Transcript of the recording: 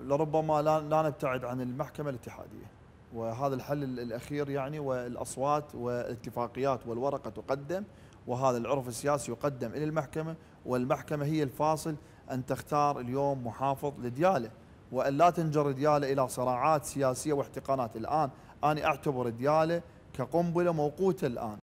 لربما لا, لا نبتعد عن المحكمة الاتحادية وهذا الحل الأخير يعني والأصوات والاتفاقيات والورقة تقدم وهذا العرف السياسي يقدم إلى المحكمة والمحكمة هي الفاصل أن تختار اليوم محافظ لديالة وأن لا تنجر ديالة إلى صراعات سياسية واحتقانات الآن أنا أعتبر ديالة كقنبلة موقوتة الآن